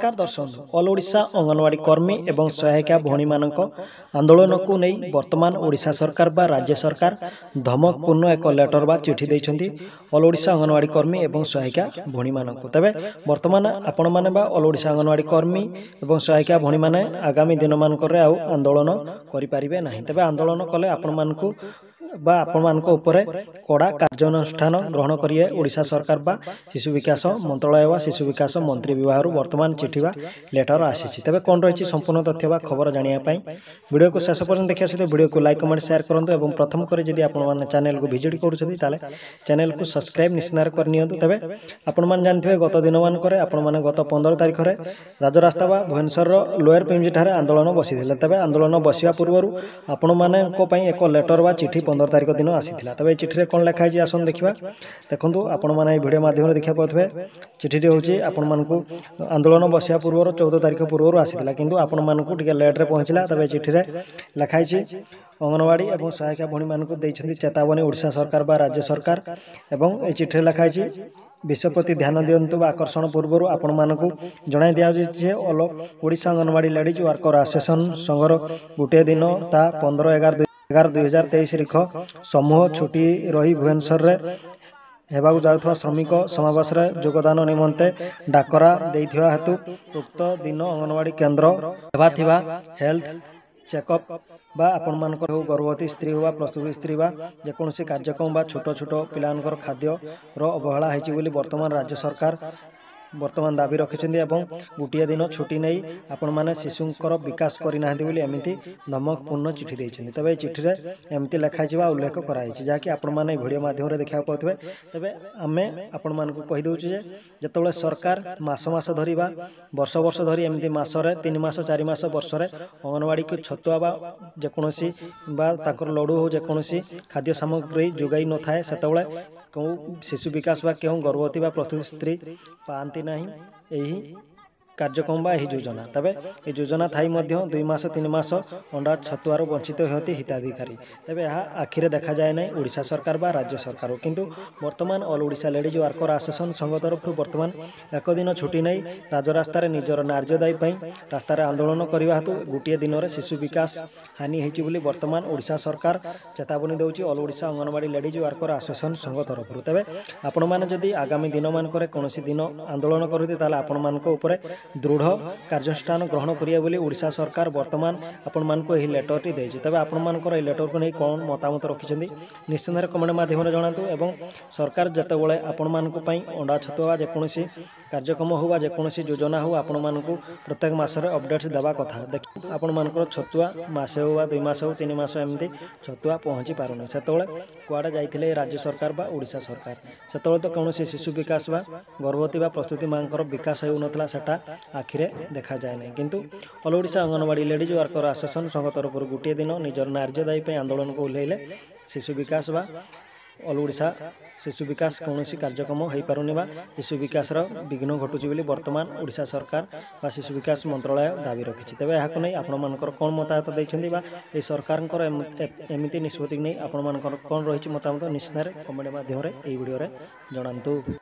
নমস্কার দর্শক অল ওড়িশা অঙ্গনওয়াড়ি কর্মী এবং সহায়িকা ভৌণীମାନଙ୍କ আন্দোলনକୁ ନେଇ ବର୍ତ୍ତମାନ ଓଡ଼ିଶା ସରକାର ବା ରାଜ୍ୟ ସରକାର ଧମକପୂର୍ଣ୍ଣ ଏକ ଲେଟର ବା ଚିଠି ଦେଇଛନ୍ତି ଅଲ ଓଡ଼ିଶା ଅଙ୍ଗନବାଡ଼ି କର୍ମୀ ଏବଂ ସହାୟିକା ଭଉଣୀମାନଙ୍କୁ ତେବେ ବର୍ତ୍ତମାନ ଆପଣମାନେ ବା ଅଲ ଓଡ଼ିଶା ଅଙ୍ଗନବାଡ଼ି କର୍ମୀ ଏବଂ ସହାୟିକା ଭଉଣୀମାନେ ଆଗାମୀ ଦିନମାନଙ୍କରେ ଆଉ ଆନ୍ଦୋଳନ କରିପାରିବେ ନାହିଁ ତେବେ ଆନ୍ଦୋଳନ କଲେ ଆପଣମାନଙ୍କୁ ବା ଆପଣମାନଙ୍କ ଉପରେ କଡ଼ା କାର୍ଯ୍ୟାନୁଷ୍ଠାନ ଗ୍ରହଣ କରିବେ ଓଡ଼ିଶା ସରକାର ବା ଶିଶୁ ବିକାଶ ମନ୍ତ୍ରଣାଳୟ ବା ଶିଶୁ ବିକାଶ ମନ୍ତ୍ରୀ ବିଭାଗରୁ ବର୍ତ୍ତମାନ ଚିଠି ବା ଲେଟର ଆସିଛି ତେବେ କ'ଣ ରହିଛି ସମ୍ପୂର୍ଣ୍ଣ ତଥ୍ୟ ବା ଖବର ଜାଣିବା ପାଇଁ ଭିଡ଼ିଓକୁ ଶେଷ ପର୍ଯ୍ୟନ୍ତ ଦେଖିବା ସହିତ ଭିଡ଼ିଓକୁ ଲାଇକ୍ କମେଣ୍ଟ ସେୟାର କରନ୍ତୁ ଏବଂ ପ୍ରଥମ କରି ଯଦି ଆପଣମାନେ ଚ୍ୟାନେଲକୁ ଭିଜିଟ୍ କରୁଛନ୍ତି ତାହେଲେ ଚ୍ୟାନେଲକୁ ସବସ୍କ୍ରାଇବ୍ ନିଶ୍ଚିନ୍ତରେ କରିନିଅନ୍ତୁ ତେବେ ଆପଣମାନେ ଜାଣିଥିବେ ଗତ ଦିନମାନଙ୍କରେ ଆପଣମାନେ ଗତ ପନ୍ଦର ତାରିଖରେ ରାଜରାସ୍ତା ବା ଭୁବନେଶ୍ୱରର ଲୋୟର ପିଏମ୍ଜିଠାରେ ଆନ୍ଦୋଳନ ବସିଥିଲେ ତେବେ ଆନ୍ଦୋଳନ ବସିବା ପୂର୍ବରୁ ଆପଣମାନଙ୍କ ପାଇଁ ଏକ ଲେଟର ବା ଚିଠି ପନ୍ଦର ତାରିଖ ଦିନ ଆସିଥିଲା ତେବେ ଏ ଚିଠିରେ କ'ଣ ଲେଖା ହେଇଛି ଆସନ୍ତୁ ଦେଖିବା ଦେଖନ୍ତୁ ଆପଣମାନେ ଏହି ଭିଡ଼ିଓ ମାଧ୍ୟମରେ ଦେଖିବାକୁ ପାଉଥିବେ ଚିଠିଟି ହେଉଛି ଆପଣମାନଙ୍କୁ ଆନ୍ଦୋଳନ ବସିବା ପୂର୍ବରୁ ଚଉଦ ତାରିଖ ପୂର୍ବରୁ ଆସିଥିଲା କିନ୍ତୁ ଆପଣମାନଙ୍କୁ ଟିକେ ଲେଟ୍ରେ ପହଞ୍ଚିଲା ତେବେ ଚିଠିରେ ଲେଖା ହେଇଛି ଅଙ୍ଗନବାଡ଼ି ଏବଂ ସହାୟିକା ଭଉଣୀମାନଙ୍କୁ ଦେଇଛନ୍ତି ଚେତାବନୀ ଓଡ଼ିଶା ସରକାର ବା ରାଜ୍ୟ ସରକାର ଏବଂ ଏହି ଚିଠିରେ ଲେଖା ହେଇଛି ବିଷୟ ପ୍ରତି ଧ୍ୟାନ ଦିଅନ୍ତୁ ବା ଆକର୍ଷଣ ପୂର୍ବରୁ ଆପଣମାନଙ୍କୁ ଜଣାଇ ଦିଆଯାଉଛି ଯେ all Odisha Anganwadi ladies worker association ସଂଘର ଗୋଟିଏ ଦିନ ତା ପନ୍ଦର ଏଗାର ଏଗାର ଦୁଇ ହଜାର ତେଇଶ ରିଖ ସମୂହ ଛୁଟି ରହି ଭୁବନେଶ୍ୱରରେ ହେବାକୁ ଯାଉଥିବା ଶ୍ରମିକ ସମାବେଶରେ ଯୋଗଦାନ ନିମନ୍ତେ ଡାକରା ଦେଇଥିବା ହେତୁ ଉକ୍ତ ଦିନ ଅଙ୍ଗନବାଡ଼ି କେନ୍ଦ୍ର ହେବା ଥିବା ହେଲ୍ଥ ଚେକଅପ୍ ବା ଆପଣମାନଙ୍କର ହେଉ ଗର୍ଭବତୀ ସ୍ତ୍ରୀ ହେଉ ବା ପ୍ରସ୍ତୁତି ସ୍ତ୍ରୀ ବା ଯେକୌଣସି କାର୍ଯ୍ୟକ୍ରମ ବା ଛୋଟ ଛୋଟ ପିଲାମାନଙ୍କର ଖାଦ୍ୟର ଅବହେଳା ହୋଇଛି ବୋଲି ବର୍ତ୍ତମାନ ରାଜ୍ୟ ସରକାର বর্তমান দাবি রাখি এবং গোটিয়ে দিন ছুটি নেই আপনার শিশুঙ্কর বিকাশ করে না বলে এমনি ধমকপূর্ণ চিঠি দিয়েছেন তবে এই চিঠিরে এমতি লেখা যা উল্লেখ করা হয়েছে যা কি আপনার এই ভিডিও মাধ্যমে দেখা পাওয়া তবে আমি আপনার কহিদেছু যে যেতবে সরকার মাস মাস ধরি বা বর্ষ বর্ষ ধরি এমনি মাসরে তিন মাস চারি মাস বর্ষরে অঙ্গনবাড়িকে ছতুয়া বা যেকোন বা তাঁর লড়ু হো যেকোন খাদ্য সামগ্রী যোগাই নথায় সেতবে কেউ শিশু বিকাশ বা কেউ গর্ভবতী বা প্রস্তুত স্ত্রী পাঁচ नहीं यही କାର୍ଯ୍ୟକ୍ରମ ବା ଏହି ଯୋଜନା ତେବେ ଏହି ଯୋଜନା ଥାଇ ମଧ୍ୟ ଦୁଇ ମାସ ତିନି ମାସ ଅଣ୍ଡା ଛତୁଆରୁ ବଞ୍ଚିତ ହୁଅନ୍ତି ହିତାଧିକାରୀ ତେବେ ଏହା ଆଖିରେ ଦେଖାଯାଏ ନାହିଁ ଓଡ଼ିଶା ସରକାର ବା ରାଜ୍ୟ ସରକାର କିନ୍ତୁ ବର୍ତ୍ତମାନ all Odisha ladies worker association ସଂଘ ତରଫରୁ ବର୍ତ୍ତମାନ ଏକ ଦିନ ଛୁଟି ନେଇ ରାଜରାସ୍ତାରେ ନିଜର ନାର୍ଯ୍ୟଦାୟୀ ପାଇଁ ରାସ୍ତାରେ ଆନ୍ଦୋଳନ କରିବା ହେତୁ ଗୋଟିଏ ଦିନରେ ଶିଶୁ ବିକାଶ ହାନି ହୋଇଛି ବୋଲି ବର୍ତ୍ତମାନ ଓଡ଼ିଶା ସରକାର ଚେତାବନୀ ଦେଉଛି all Odisha Anganwadi ladies worker association ସଂଘ ତରଫରୁ ତେବେ ଆପଣମାନେ ଯଦି ଆଗାମୀ ଦିନମାନଙ୍କରେ କୌଣସି ଦିନ ଆନ୍ଦୋଳନ କରନ୍ତି ତାହେଲେ ଆପଣମାନଙ୍କ ଉପରେ ଦୃଢ଼ କାର୍ଯ୍ୟାନୁଷ୍ଠାନ ଗ୍ରହଣ କରିବା ବୋଲି ଓଡ଼ିଶା ସରକାର ବର୍ତ୍ତମାନ ଆପଣମାନଙ୍କୁ ଏହି ଲେଟରଟି ଦେଇଛି ତେବେ ଆପଣମାନଙ୍କର ଏହି ଲେଟରକୁ ନେଇ କ'ଣ ମତାମତ ରଖିଛନ୍ତି ନିଶ୍ଚିନ୍ତରେ କମେଣ୍ଟ ମାଧ୍ୟମରେ ଜଣାନ୍ତୁ ଏବଂ ସରକାର ଯେତେବେଳେ ଆପଣମାନଙ୍କ ପାଇଁ ଅଣ୍ଡା ଛତୁଆ ଯେକୌଣସି କାର୍ଯ୍ୟକ୍ରମ ହେଉ ବା ଯେକୌଣସି ଯୋଜନା ହେଉ ଆପଣମାନଙ୍କୁ ପ୍ରତ୍ୟେକ ମାସରେ ଅପଡ଼େଟ୍ସ ଦେବା କଥା ଦେଖ ଆପଣମାନଙ୍କର ଛତୁଆ ମାସେ ହେଉ ବା ଦୁଇ ମାସ ହେଉ ତିନି ମାସ ଏମିତି ଛତୁଆ ପହଞ୍ଚି ପାରୁନି ସେତେବେଳେ କୁଆଡ଼େ ଯାଇଥିଲେ ରାଜ୍ୟ ସରକାର ବା ଓଡ଼ିଶା ସରକାର ସେତେବେଳେ ତ କୌଣସି ଶିଶୁ ବିକାଶ ବା ଗର୍ଭବତୀ ବା ପ୍ରସ୍ତୁତି ମାଙ୍କର ବିକାଶ ହେଉନଥିଲା ସେଟା আখিরে দেখা যায় না কিন্তু all Odisha Anganwadi ladies worker association সংঘ তরফর গোটিয়ে দিন নিজের নার্যদায়ী আন্দোলনকে ওহ্লাইলে শিশু বিকাশ বা অল ଓଡ଼ିଶା ଶିଶୁ ବିକାଶ କୌଣସି କାର୍ଯ୍ୟକ୍ରମ ହୋଇପାରୁନି ବା ଶିଶୁ ବିକାଶର ବିଘ୍ନ ଘଟୁଛି ବୋଲି ବର୍ତ୍ତମାନ ଓଡ଼ିଶା ସରକାର ବା ଶିଶୁ ବିକାଶ ମନ୍ତ୍ରଣାଳୟ ଦାବି ରଖିଛି ତେବେ ଏହାକୁ ନେଇ ଆପଣମାନଙ୍କର କ'ଣ ମତାମତ ଦେଇଛନ୍ତି ବା ଏହି ସରକାରଙ୍କର ଏମିତି ନିଷ୍ପତ୍ତିକୁ ନେଇ ଆପଣମାନଙ୍କର କ'ଣ ରହିଛି ମତାମତ ନିଶ୍ଚିତରେ କମେଣ୍ଟ ମାଧ୍ୟମରେ ଏହି ଭିଡ଼ିଓରେ ଜଣାନ୍ତୁ